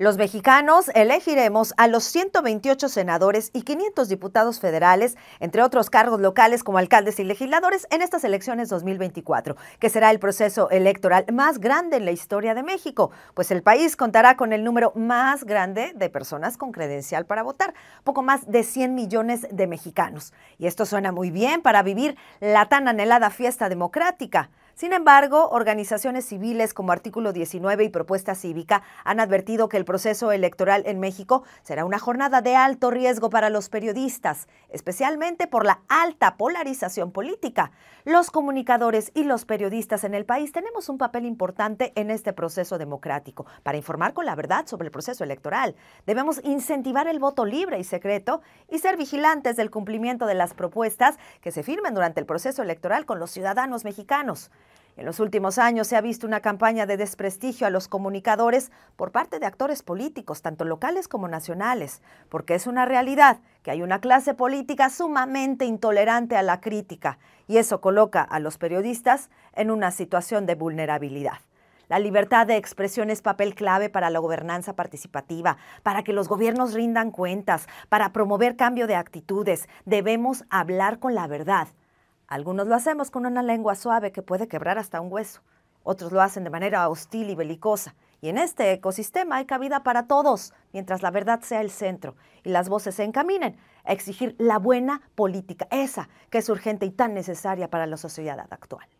Los mexicanos elegiremos a los 128 senadores y 500 diputados federales, entre otros cargos locales como alcaldes y legisladores, en estas elecciones 2024, que será el proceso electoral más grande en la historia de México, pues el país contará con el número más grande de personas con credencial para votar, poco más de 100 millones de mexicanos. Y esto suena muy bien para vivir la tan anhelada fiesta democrática. Sin embargo, organizaciones civiles como Artículo 19 y Propuesta Cívica han advertido que el proceso electoral en México será una jornada de alto riesgo para los periodistas, especialmente por la alta polarización política. Los comunicadores y los periodistas en el país tenemos un papel importante en este proceso democrático para informar con la verdad sobre el proceso electoral. Debemos incentivar el voto libre y secreto y ser vigilantes del cumplimiento de las propuestas que se firmen durante el proceso electoral con los ciudadanos mexicanos. En los últimos años se ha visto una campaña de desprestigio a los comunicadores por parte de actores políticos, tanto locales como nacionales, porque es una realidad que hay una clase política sumamente intolerante a la crítica y eso coloca a los periodistas en una situación de vulnerabilidad. La libertad de expresión es papel clave para la gobernanza participativa, para que los gobiernos rindan cuentas, para promover cambio de actitudes. Debemos hablar con la verdad algunos lo hacemos con una lengua suave que puede quebrar hasta un hueso. Otros lo hacen de manera hostil y belicosa. Y en este ecosistema hay cabida para todos, mientras la verdad sea el centro y las voces se encaminen a exigir la buena política, esa que es urgente y tan necesaria para la sociedad actual.